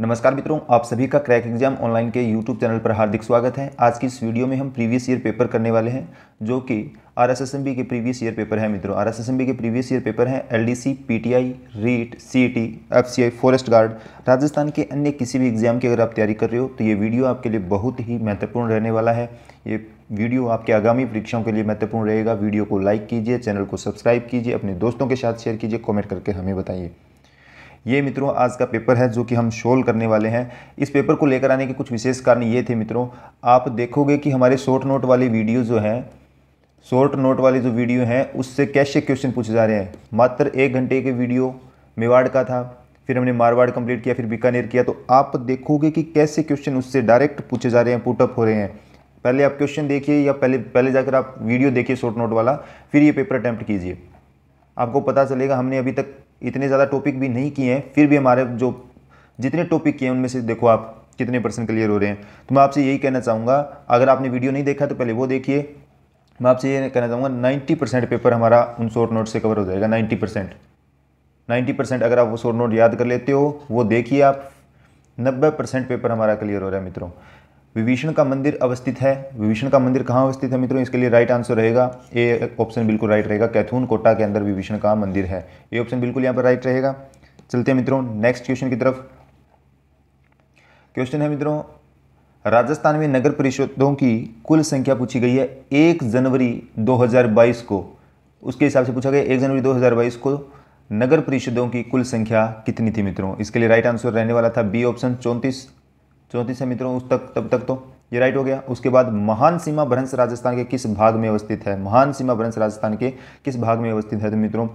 नमस्कार मित्रों आप सभी का क्रैक एग्जाम ऑनलाइन के यूट्यूब चैनल पर हार्दिक स्वागत है आज की इस वीडियो में हम प्रीवियस ईयर पेपर करने वाले हैं जो कि R S S M B के प्रीवियस ईयर पेपर है मित्रों R S S M B के प्रीवियस ईयर पेपर हैं L D C P T I REET C T F C I forest guard Rajasthan के अन्य किसी भी एग्जाम की अगर आप तैयारी कर रहे हो तो ये वीडियो आपके लिए बहुत ही महत्वपूर्ण रहने वाला है ये वीडियो आपके आगामी परीक्षाओं के लिए महत्वपूर्ण रहेगा वीडियो को लाइक कीजिए चैनल को सब्सक्राइब कीजिए अपने दोस्तों के साथ शेयर कीजिए कॉमेंट करके हमें बताइए ये मित्रों आज का पेपर है जो कि हम सोल्व करने वाले हैं इस पेपर को लेकर आने के कुछ विशेष कारण ये थे मित्रों आप देखोगे कि हमारे शॉर्ट नोट वाली वीडियो जो हैं शॉर्ट नोट वाले जो वीडियो हैं उससे कैसे क्वेश्चन पूछे जा रहे हैं मात्र एक घंटे के वीडियो मेवाड़ का था फिर हमने मारवाड़ कंप्लीट किया फिर बीकानेर किया तो आप देखोगे कि कैसे क्वेश्चन उससे डायरेक्ट पूछे जा रहे हैं पुटअप हो रहे हैं पहले आप क्वेश्चन देखिए या पहले पहले जाकर आप वीडियो देखिए शॉर्ट नोट वाला फिर ये पेपर अटैम्प्ट कीजिए आपको पता चलेगा हमने अभी तक इतने ज़्यादा टॉपिक भी नहीं किए हैं फिर भी हमारे जो जितने टॉपिक किए हैं उनमें से देखो आप कितने परसेंट क्लियर हो रहे हैं तो मैं आपसे यही कहना चाहूँगा अगर आपने वीडियो नहीं देखा तो पहले वो देखिए मैं आपसे ये कहना चाहूँगा नाइन्टी परसेंट पेपर हमारा उन शॉर्ट नोट से कवर हो जाएगा नाइन्टी परसेंट नाइन्टी परसेंट अगर आप वो शॉर्ट नोट याद कर लेते हो वो देखिए आप नब्बे परसेंट पेपर हमारा क्लियर हो रहा है मित्रों विभीषण का मंदिर अवस्थित है विभीषण का मंदिर कहाँ अवस्थित है मित्रों इसके लिए राइट आंसर रहेगा ए ऑप्शन बिल्कुल राइट रहेगा कैथून कोटा के अंदर विभीषण का मंदिर है ए ऑप्शन बिल्कुल यहाँ पर राइट रहेगा चलते हैं मित्रों नेक्स्ट क्वेश्चन की तरफ क्वेश्चन है मित्रों राजस्थान में नगर परिषदों की कुल संख्या पूछी गई है एक जनवरी 2022 को उसके हिसाब से पूछा गया एक जनवरी 2022 को नगर परिषदों की कुल संख्या कितनी थी मित्रों इसके लिए राइट आंसर रहने वाला था बी ऑप्शन चौंतीस चौंतीस है मित्रों उस तक तब तक तो ये राइट हो गया उसके बाद महान सीमा भ्रंश राजस्थान के किस भाग में अवस्थित है महान सीमा भ्रंश राजस्थान के किस भाग में अवस्थित है तो मित्रों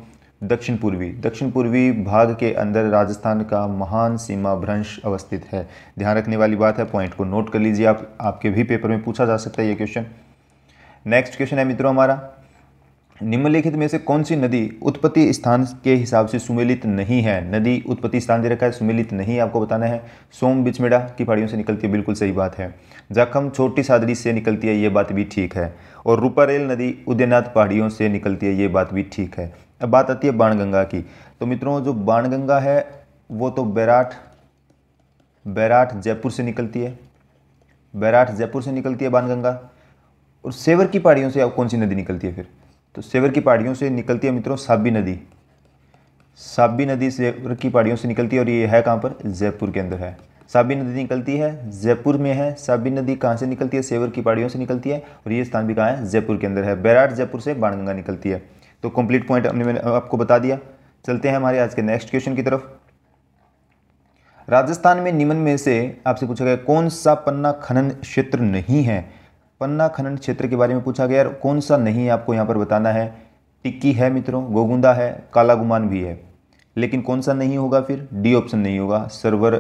दक्षिण पूर्वी दक्षिण पूर्वी भाग के अंदर राजस्थान का महान सीमा भ्रंश अवस्थित है ध्यान रखने वाली बात है पॉइंट को नोट कर लीजिए आप आपके भी पेपर में पूछा जा सकता है ये क्वेश्चन नेक्स्ट क्वेश्चन है मित्रों हमारा निम्नलिखित में से कौन सी नदी उत्पत्ति स्थान के हिसाब से सुमेलित नहीं है नदी उत्पत्ति स्थान दे रखा है सुमेलित नहीं आपको बताना है सोम बिचमेड़ा की पहाड़ियों से निकलती है बिल्कुल सही बात है जाखम छोटी सादरी से निकलती है ये बात भी ठीक है और रूपारेल नदी उदयनाथ पहाड़ियों से निकलती है ये बात भी ठीक है अब बात आती है बाणगंगा की तो मित्रों जो बाणगंगा है वो तो बैराट बैराट जयपुर से निकलती है बैराट जयपुर से निकलती है बाणगंगा और सेवर की पहाड़ियों से अब कौन सी नदी निकलती है फिर तो सेवर की पहाड़ियों से निकलती है मित्रों साबी नदी साबी नदी सेवर की पहाड़ियों से निकलती है और ये है कहाँ पर जयपुर के अंदर है साबी नदी निकलती है जयपुर में है साबी नदी कहाँ से निकलती है सेवर की पहाड़ियों से निकलती है और ये स्थान भी कहाँ है जयपुर के अंदर है बैराट जयपुर से बाणगंगा निकलती है तो कंप्लीट पॉइंट हमने मैंने आपको बता दिया चलते हैं हमारे आज के नेक्स्ट क्वेश्चन की तरफ राजस्थान में निमन में से आपसे पूछा गया कौन सा पन्ना खनन क्षेत्र नहीं है पन्ना खनन क्षेत्र के बारे में पूछा गया और कौन सा नहीं है आपको यहाँ पर बताना है टिक्की है मित्रों गोगुंदा है काला गुमान भी है लेकिन कौन सा नहीं होगा फिर डी ऑप्शन नहीं होगा सर्वर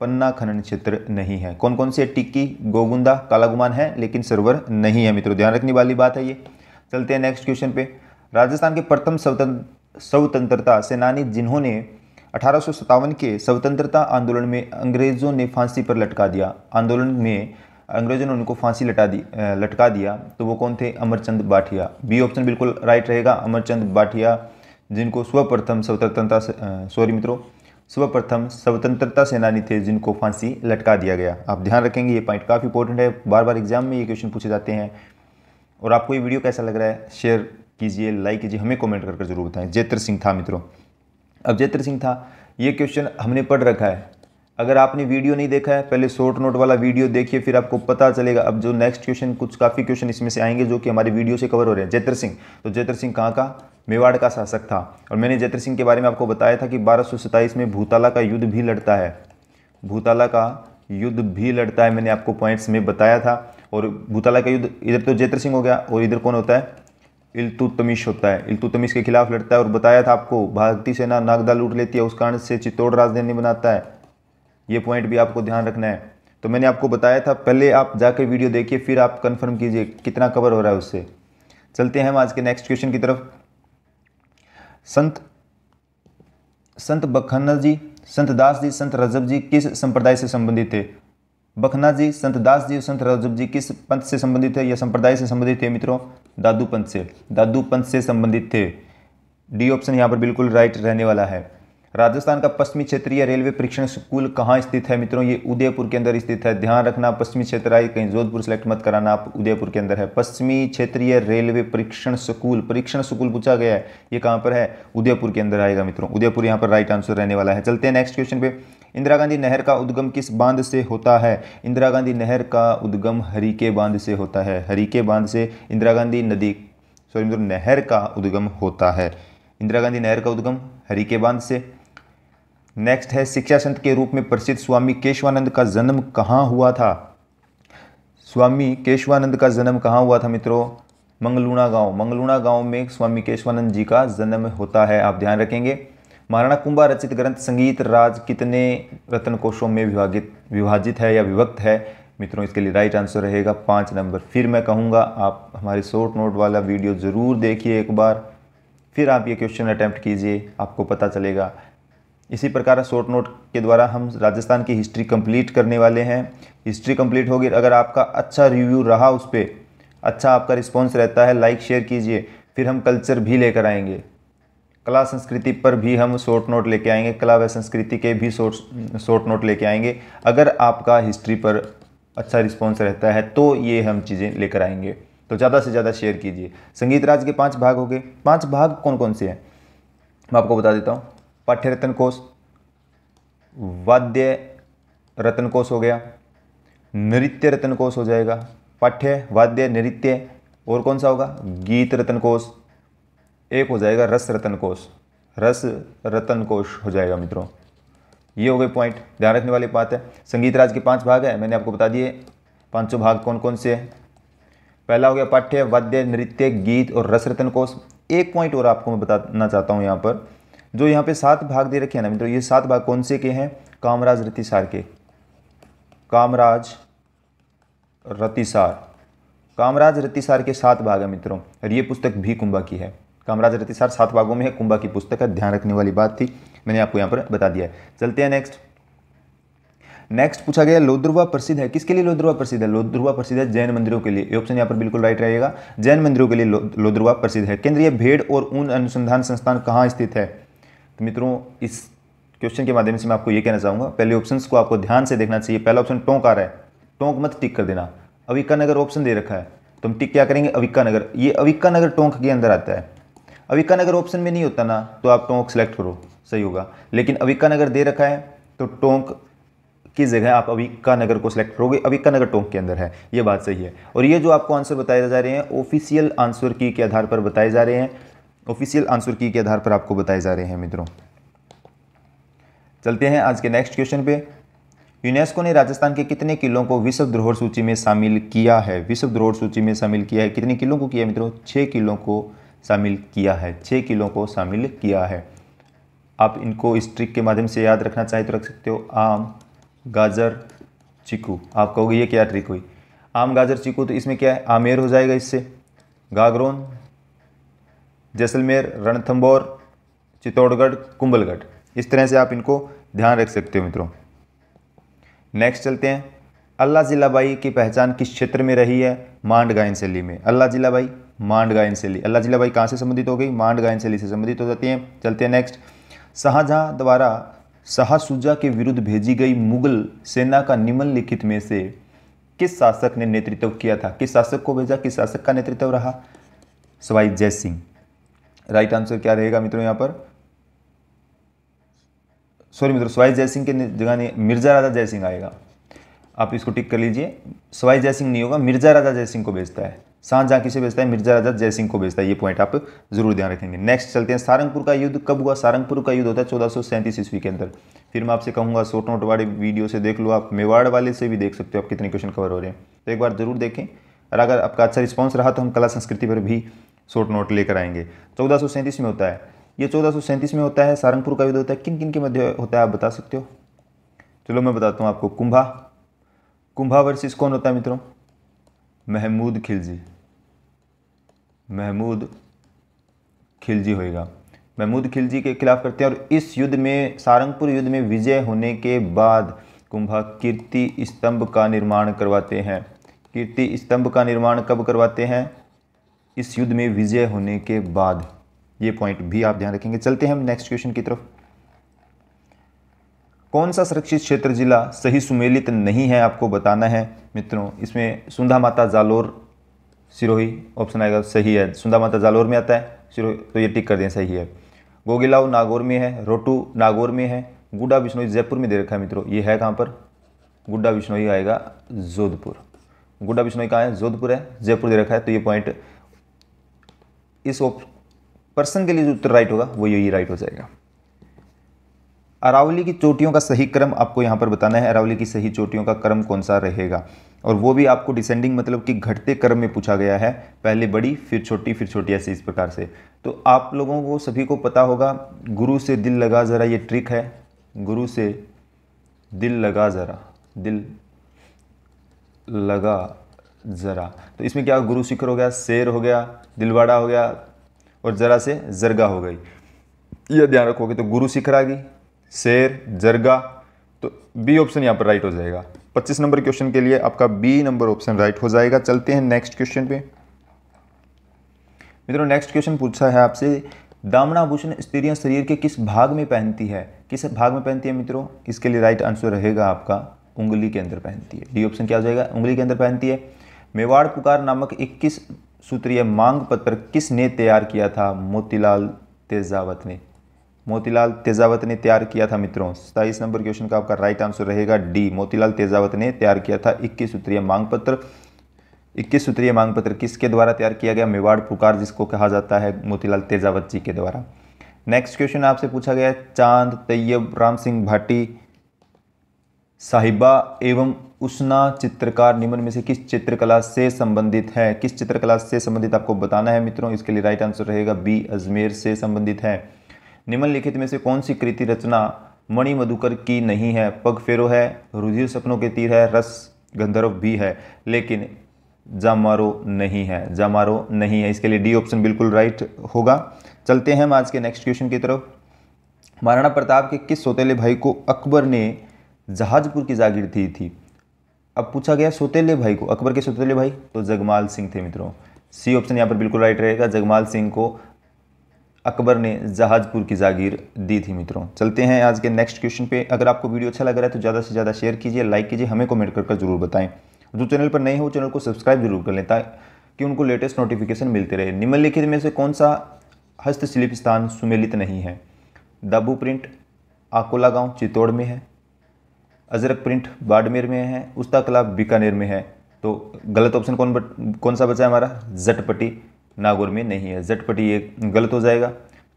पन्ना खनन क्षेत्र नहीं है कौन कौन से टिक्की गोगुंदा काला गुमान है लेकिन सर्वर नहीं है मित्रों ध्यान रखने वाली बात है ये चलते हैं नेक्स्ट क्वेश्चन पे राजस्थान के प्रथम स्वतंत्रता सेनानी जिन्होंने अठारह के स्वतंत्रता आंदोलन में अंग्रेजों ने फांसी पर लटका दिया आंदोलन में अंग्रेजों ने उनको फांसी लटा दी लटका दिया तो वो कौन थे अमरचंद बाठिया बी ऑप्शन बिल्कुल राइट रहेगा अमरचंद बाठिया जिनको स्वप्रथम स्वतंत्रता सॉरी मित्रों स्वप्रथम स्वतंत्रता सेनानी थे जिनको फांसी लटका दिया गया आप ध्यान रखेंगे ये पॉइंट काफ़ी इंपॉर्टेंट है बार बार एग्जाम में ये क्वेश्चन पूछे जाते हैं और आपको ये वीडियो कैसा लग रहा है शेयर कीजिए लाइक कीजिए हमें कमेंट कर जरूर बताएं जयत्र सिंह था मित्रों अब जयत्र सिंह था ये क्वेश्चन हमने पढ़ रखा है अगर आपने वीडियो नहीं देखा है पहले शॉर्ट नोट वाला वीडियो देखिए फिर आपको पता चलेगा अब जो नेक्स्ट क्वेश्चन कुछ काफ़ी क्वेश्चन इसमें से आएंगे जो कि हमारे वीडियो से कवर हो रहे हैं जयत्र सिंह तो जयत्र सिंह कहाँ का मेवाड़ का शासक था और मैंने जैतर सिंह के बारे में आपको बताया था कि बारह में भूताला का युद्ध भी लड़ता है भूताला का युद्ध भी लड़ता है मैंने आपको पॉइंट्स में बताया था और भूताला का युद्ध इधर तो जैतर सिंह हो गया और इधर कौन होता है इल्तुतमिश होता है इल्तुतमिश के खिलाफ लड़ता है और बताया था आपको भारतीय सेना नागदा लूट लेती है उस कारण से चित्तौड़ राजधानी बनाता है ये पॉइंट भी आपको ध्यान रखना है तो मैंने आपको बताया था पहले आप जाके वीडियो देखिए फिर आप कंफर्म कीजिए कितना कवर हो रहा है उससे चलते हैं हम आज के नेक्स्ट क्वेश्चन की तरफ संत संत बखन्ना जी संत दास जी संत रजब जी किस संप्रदाय से संबंधित थे बखना जी संत दास जी और संत रजब जी किस पंथ से संबंधित थे या संप्रदाय से संबंधित थे मित्रों दादू पंथ से दादू पंथ से संबंधित थे डी ऑप्शन यहाँ पर बिल्कुल राइट रहने वाला है राजस्थान का पश्चिमी क्षेत्रीय रेलवे परीक्षण स्कूल कहाँ स्थित है मित्रों ये उदयपुर के अंदर स्थित है ध्यान रखना पश्चिमी क्षेत्र आई कहीं जोधपुर सेलेक्ट मत कराना आप उदयपुर के अंदर है पश्चिमी क्षेत्रीय रेलवे परीक्षण स्कूल परीक्षण स्कूल पूछा गया है ये कहाँ पर है उदयपुर के अंदर आएगा मित्रों उदयपुर यहाँ पर राइट आंसर रहने वाला है चलते हैं नेक्स्ट क्वेश्चन पे इंदिरा गांधी नहर का उद्गम किस बांध से होता है इंदिरा गांधी नहर का उद्गम हरीके बांध से होता है हरीके बांध से इंदिरा गांधी नदी सॉरी मित्रों नहर का उद्गम होता है इंदिरा गांधी नहर का उद्गम हरीके बांध से नेक्स्ट है शिक्षा संत के रूप में प्रसिद्ध स्वामी केशवानंद का जन्म कहाँ हुआ था स्वामी केशवानंद का जन्म कहाँ हुआ था मित्रों मंगलूणा गांव मंगलूणा गांव में स्वामी केशवानंद जी का जन्म होता है आप ध्यान रखेंगे महाराणा कुंभा रचित ग्रंथ संगीत राज कितने रत्न कोशों में विभागित विभाजित है या विभक्त है मित्रों इसके लिए राइट आंसर रहेगा पाँच नंबर फिर मैं कहूँगा आप हमारे शॉर्ट नोट वाला वीडियो ज़रूर देखिए एक बार फिर आप ये क्वेश्चन अटैम्प्ट कीजिए आपको पता चलेगा इसी प्रकार शॉर्ट नोट के द्वारा हम राजस्थान की हिस्ट्री कंप्लीट करने वाले हैं हिस्ट्री कंप्लीट होगी अगर आपका अच्छा रिव्यू रहा उस पर अच्छा आपका रिस्पॉन्स रहता है लाइक शेयर कीजिए फिर हम कल्चर भी लेकर आएंगे कला संस्कृति पर भी हम शॉर्ट नोट लेके आएंगे कला व संस्कृति के भी शॉर्ट शॉर्ट नोट लेके आएंगे अगर आपका हिस्ट्री पर अच्छा रिस्पॉन्स रहता है तो ये हम चीज़ें लेकर आएंगे तो ज़्यादा से ज़्यादा शेयर कीजिए संगीत राज के पाँच भाग हो गए पाँच भाग कौन कौन से हैं मैं आपको बता देता हूँ पठ्य रत्न कोश वाद्य रत्न कोश हो गया नृत्य रत्न कोश हो जाएगा पठ्य वाद्य नृत्य और कौन सा होगा गीत रत्न कोश एक हो जाएगा रस रत्न कोश रस रतन कोश हो जाएगा मित्रों ये हो गए पॉइंट ध्यान रखने वाली बात है संगीत राज के पांच भाग है मैंने आपको बता दिए पांचों भाग कौन कौन से हैं पहला हो गया पाठ्य वाद्य नृत्य गीत और रस रतन कोश एक पॉइंट और आपको मैं बताना चाहता हूँ यहाँ पर जो यहाँ पे सात भाग दे रखे हैं ना मित्रों ये सात भाग कौन से के हैं कामराज रतिसार के कामराज रतिसार कामराज रतिसार के सात भाग है मित्रों और ये पुस्तक भी कुंभा की है कामराज रतिसार सात भागों में है कुंभा की पुस्तक है ध्यान रखने वाली बात थी मैंने आपको यहाँ पर बता दिया है चलते हैं नेक्स्ट नेक्स्ट पूछा गया लोद्रुवा प्रसिद्ध है किसके लिए लोद्रुवा प्रसिद्ध है लोद्रुवा प्रसिद्ध है जैन मंदिरों के लिए ऑप्शन यहाँ पर बिल्कुल राइट रहेगा जैन मंदिरों के लिए लोद्रुवा प्रसिद्ध है केंद्रीय भेड़ और ऊन अनुसंधान संस्थान कहाँ स्थित है तो मित्रों इस क्वेश्चन के माध्यम से मैं आपको ये कहना चाहूँगा पहले ऑप्शन को आपको ध्यान से देखना चाहिए पहला ऑप्शन टोंक आ रहा है टोंक मत टिक कर देना अविका नगर ऑप्शन दे रखा है तो हम टिक क्या करेंगे अविका नगर ये अविका नगर टोंक के अंदर आता है अविका नगर ऑप्शन में नहीं होता ना तो आप टोंक सेलेक्ट करो सही होगा लेकिन अविका नगर दे रखा है तो टोंक की जगह आप अविका नगर को सिलेक्ट करोगे अविका नगर टोंक के अंदर है ये बात सही है और ये जो आपको आंसर बताए जा रहे हैं ऑफिशियल आंसर की के आधार पर बताए जा रहे हैं ऑफिशियल आंसर की के आधार पर आपको बताए जा रहे हैं मित्रों चलते हैं आज के नेक्स्ट क्वेश्चन पे यूनेस्को ने राजस्थान के कितने किलों को विश्व धरोहर सूची में शामिल किया है विश्व धरोहर सूची में शामिल किया है कितने किलों को किया मित्रों छः किलों को शामिल किया है छः किलों को शामिल किया है आप इनको इस ट्रिक के माध्यम से याद रखना चाहे तो रख सकते हो आम गाजर चीकू आप कहोगे ये क्या ट्रिक हुई आम गाजर चीकू तो इसमें क्या है आमेर हो जाएगा इससे गागरोन जैसलमेर रणथंबोर चित्तौड़गढ़ कुंभलगढ़ इस तरह से आप इनको ध्यान रख सकते हो मित्रों नेक्स्ट चलते हैं अल्लाह जिलाबाई की पहचान किस क्षेत्र में रही है मांड गायन शैली में अल्लाह जिलाबाई मांड गायन शैली अल्लाह जिलाबाई कहाँ से संबंधित हो गई मांड गायन शैली से संबंधित हो जाती हैं चलते हैं नेक्स्ट शाहजहाँ द्वारा शाहसुजा के विरुद्ध भेजी गई मुगल सेना का निम्नलिखित में से किस शासक ने नेतृत्व किया था किस शासक को भेजा किस शासक का नेतृत्व रहा सवाई जय सिंह राइट आंसर क्या रहेगा मित्रों यहाँ पर सॉरी मित्रों स्वाई जयसिंह के जगह मिर्जा राजा जयसिंह आएगा आप इसको टिक कर लीजिए स्वाई जयसिंह नहीं होगा मिर्जा राजा जयसिंह को भेजता है शाहजहाँ किसे भेजता है मिर्जा राजा जयसिंह को भेजता है ये पॉइंट आप जरूर ध्यान रखेंगे नेक्स्ट चलते हैं सारंगपुर का युद्ध कब हुआ सारंगपुर का युद्ध होता है चौदह सौ सैंतीस ईस्वी के अंदर फिर मैं आपसे कहूँगा शोट नोट वाले वीडियो से देख लो आप मेवाड़ वाले से भी देख सकते हो आप कितने क्वेश्चन कवर हो रहे हैं तो एक बार जरूर देखें और अगर आपका अच्छा रिस्पॉन्स रहा तो हम कला संस्कृति पर भी शॉर्ट नोट लेकर आएंगे चौदह में होता है ये चौदह में होता है सारंगपुर का युद्ध होता है किन किन के मध्य होता है आप बता सकते हो चलो मैं बताता हूँ आपको कुंभा कुंभा वर्सेस कौन होता है मित्रों महमूद खिलजी महमूद खिलजी होएगा महमूद खिलजी के खिलाफ करते हैं और इस युद्ध में सारंगपुर युद्ध में विजय होने के बाद कुंभा कीर्ति स्तंभ का निर्माण करवाते हैं कीर्ति स्तंभ का निर्माण कब करवाते हैं इस युद्ध में विजय होने के बाद ये पॉइंट भी आप ध्यान रखेंगे चलते हैं हम नेक्स्ट क्वेश्चन की तरफ कौन सा संरक्षित क्षेत्र जिला सही सुमेलित नहीं है आपको बताना है मित्रों इसमें सुंधा माता जालोर सिरोही ऑप्शन आएगा सही है सुंधा माता जालोर में आता है सिरोही तो ये टिक कर दें सही है गोगिलाव नागौर में है रोटू नागौर में है गुड्डा बिश्नोई जयपुर में दे रखा है मित्रों ये है कहाँ पर गुड्डा बिश्नोई आएगा जोधपुर गुड्डा बिश्नोई कहाँ है जोधपुर है जयपुर दे रखा है तो ये पॉइंट इस पर्सन के लिए जो उत्तर राइट होगा वो यही राइट हो जाएगा अरावली की चोटियों का सही क्रम आपको यहाँ पर बताना है अरावली की सही चोटियों का क्रम कौन सा रहेगा और वो भी आपको डिसेंडिंग मतलब कि घटते क्रम में पूछा गया है पहले बड़ी फिर छोटी फिर छोटी ऐसे इस प्रकार से तो आप लोगों को सभी को पता होगा गुरु से दिल लगा ज़रा ये ट्रिक है गुरु से दिल लगा ज़रा दिल लगा ज़रा तो इसमें क्या गुरु शिखर हो गया शेर हो गया दिलवाड़ा हो गया और ज़रा से जरगा हो गई यह ध्यान रखोगे तो गुरु शिखर आ गई शेर जरगा तो बी ऑप्शन यहाँ पर राइट हो जाएगा 25 नंबर क्वेश्चन के लिए आपका बी नंबर ऑप्शन राइट हो जाएगा चलते हैं नेक्स्ट क्वेश्चन पे मित्रों नेक्स्ट क्वेश्चन पूछा है आपसे भूषण स्त्रियां शरीर के किस भाग में पहनती है किस भाग में पहनती है मित्रों इसके लिए राइट आंसर रहेगा आपका उंगली के अंदर पहनती है डी ऑप्शन क्या हो जाएगा उंगली के अंदर पहनती है मेवाड़ पुकार नामक 21 सूत्रीय मांग पत्र किसने तैयार किया था मोतीलाल तेजावत ने मोतीलाल तेजावत ने तैयार किया था मित्रों सताईस नंबर क्वेश्चन का आपका राइट आंसर रहेगा डी मोतीलाल तेजावत ने तैयार किया था इक्कीस सूत्रीय मांग पत्र इक्कीस सूत्रीय मांग पत्र किसके द्वारा तैयार किया गया मेवाड़ पुकार जिसको कहा जाता है मोतीलाल तेजावत जी के द्वारा नेक्स्ट क्वेश्चन आपसे पूछा गया चांद तैयब राम सिंह भाटी साहिबा एवं उष्णा चित्रकार निम्न में से किस चित्रकला से संबंधित है किस चित्रकला से संबंधित आपको बताना है मित्रों इसके लिए राइट आंसर रहेगा बी अजमेर से संबंधित है निम्नलिखित में से कौन सी कृति रचना मणि मधुकर की नहीं है पग फेरो है रुधिर सपनों के तीर है रस गंधर्व भी है लेकिन जामारो नहीं है जामारो नहीं है इसके लिए डी ऑप्शन बिल्कुल राइट होगा चलते हैं हम आज के नेक्स्ट क्वेश्चन की तरफ महाराणा प्रताप के किस सौतेले भाई को अकबर ने जहाजपुर की जागीर थी थी अब पूछा गया सोतेले भाई को अकबर के सोतेले भाई तो जगमाल सिंह थे मित्रों सी ऑप्शन यहाँ पर बिल्कुल राइट रहेगा जगमाल सिंह को अकबर ने जहाजपुर की जागीर दी थी मित्रों चलते हैं आज के नेक्स्ट क्वेश्चन पे अगर आपको वीडियो अच्छा लग रहा है तो ज़्यादा से ज़्यादा शेयर कीजिए लाइक कीजिए हमें कमेंट कर जरूर बताएं जो चैनल पर नए हो चैनल को सब्सक्राइब जरूर कर लें ताकि उनको लेटेस्ट नोटिफिकेशन मिलते रहे निम्नलिखित में से कौन सा हस्तशिल्प स्थान सुमेलित नहीं है दाबू प्रिंट आकोला गाँव चित्तौड़ में है अजरक प्रिंट बाड़मेर में है उस्ता कला बीकानेर में है तो गलत ऑप्शन कौन बट, कौन सा बचा है हमारा जटपटी नागौर में नहीं है जटपटी ये गलत हो जाएगा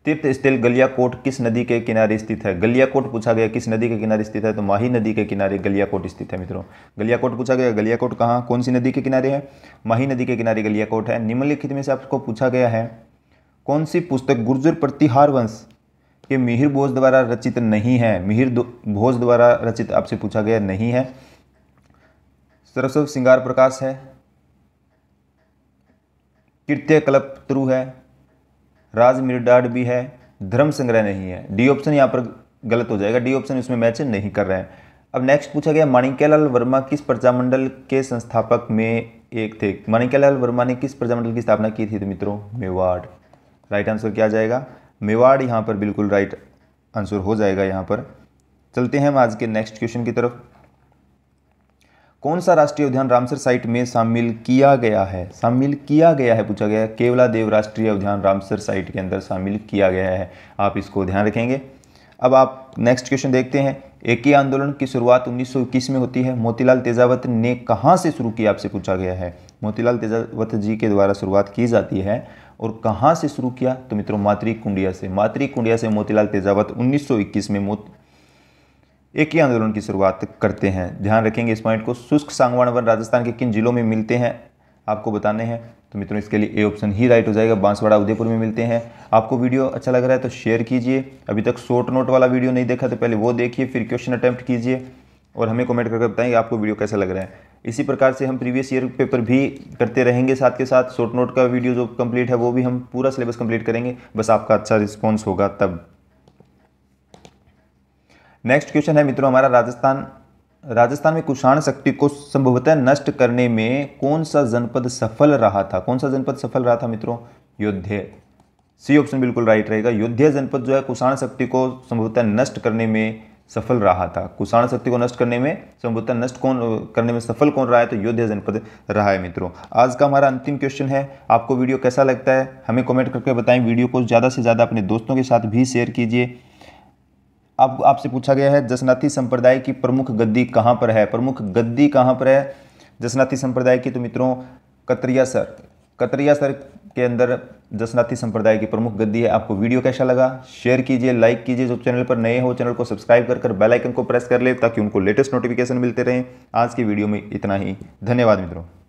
तीर्थ स्थल गलियाकोट किस नदी के किनारे स्थित है गलियाकोट पूछा गया किस नदी के किनारे स्थित है तो माही नदी के किनारे गलियाकोट स्थित है मित्रों गलियाकोट पूछा गया गलियाकोट कहाँ कौन सी नदी के किनारे है माही नदी के किनारे गलियाकोट है निम्नलिखित में से आपको पूछा गया है कौन सी पुस्तक गुर्जर प्रतिहार वंश ये मिहिर बोस द्वारा रचित नहीं है मिहिर भोज द्वारा रचित आपसे पूछा गया नहीं है सरस्वत सिंगार प्रकाश है कृत्य कल्प त्रु है राज मिर्डाड भी है धर्म संग्रह नहीं है डी ऑप्शन यहाँ पर गलत हो जाएगा डी ऑप्शन इसमें मैच नहीं कर रहे हैं अब नेक्स्ट पूछा गया माणिक्यलाल वर्मा किस प्रजामंडल के संस्थापक में एक थे माणिक्यलाल वर्मा ने किस प्रजामंडल की स्थापना की थी तो मित्रों मेवाड़ राइट आंसर क्या जाएगा मेवाड़ यहाँ पर बिल्कुल राइट आंसर हो जाएगा यहाँ पर चलते हैं हम आज के नेक्स्ट क्वेश्चन की तरफ कौन सा राष्ट्रीय उद्यान रामसर साइट में शामिल किया गया है शामिल किया गया है पूछा गया है केवला देव राष्ट्रीय उद्यान रामसर साइट के अंदर शामिल किया गया है आप इसको ध्यान रखेंगे अब आप नेक्स्ट क्वेश्चन देखते हैं एक ही आंदोलन की शुरुआत 1921 में होती है मोतीलाल तेजावत ने कहाँ से शुरू किया आपसे पूछा गया है मोतीलाल तेजावत जी के द्वारा शुरुआत की जाती है और कहाँ से शुरू किया तो मित्रों मातृ कुंडिया से मातृ कुंडिया से मोतीलाल तेजावत 1921 में मोत एक ही आंदोलन की शुरुआत करते हैं ध्यान रखेंगे इस पॉइंट को शुष्क सांगवान वन राजस्थान के किन जिलों में मिलते हैं आपको बताने हैं तो मित्रों इसके लिए ए ऑप्शन ही राइट हो जाएगा बांसवाड़ा उदयपुर में मिलते हैं आपको वीडियो अच्छा लग रहा है तो शेयर कीजिए अभी तक शॉर्ट नोट वाला वीडियो नहीं देखा तो पहले वो देखिए फिर क्वेश्चन अटैम्प्ट कीजिए और हमें कमेंट करके बताएंगे आपको वीडियो कैसा लग रहा है इसी प्रकार से हम प्रीवियस ईयर पेपर भी करते रहेंगे साथ के साथ शॉर्ट नोट का वीडियो जो कंप्लीट है वो भी हम पूरा सिलेबस कंप्लीट करेंगे बस आपका अच्छा रिस्पॉन्स होगा तब नेक्स्ट क्वेश्चन है मित्रों हमारा राजस्थान राजस्थान में कुषाण शक्ति को संभवतः नष्ट करने में कौन सा जनपद सफल रहा था कौन सा जनपद सफल रहा था मित्रों योद्धे सी ऑप्शन बिल्कुल राइट रहेगा योद्धे जनपद जो है कुषाण शक्ति को संभवतः नष्ट करने में सफल रहा था कुषाण शक्ति को नष्ट करने में संभवतः नष्ट कौन करने में सफल कौन रहा है तो योद्धा जनपद रहा है मित्रों आज का हमारा अंतिम क्वेश्चन है आपको वीडियो कैसा लगता है हमें कमेंट करके बताएं वीडियो को ज़्यादा से ज़्यादा अपने दोस्तों के साथ भी शेयर कीजिए आप आपसे पूछा गया है जसनाथी संप्रदाय की प्रमुख गद्दी कहाँ पर है प्रमुख गद्दी कहाँ पर है जसनाथी संप्रदाय की तो मित्रों कतरिया सर कतरिया सर के अंदर जसनाथी संप्रदाय की प्रमुख गद्दी है आपको वीडियो कैसा लगा शेयर कीजिए लाइक कीजिए जो चैनल पर नए हो चैनल को सब्सक्राइब कर कर बेलाइकन को प्रेस कर ले ताकि उनको लेटेस्ट नोटिफिकेशन मिलते रहें आज की वीडियो में इतना ही धन्यवाद मित्रों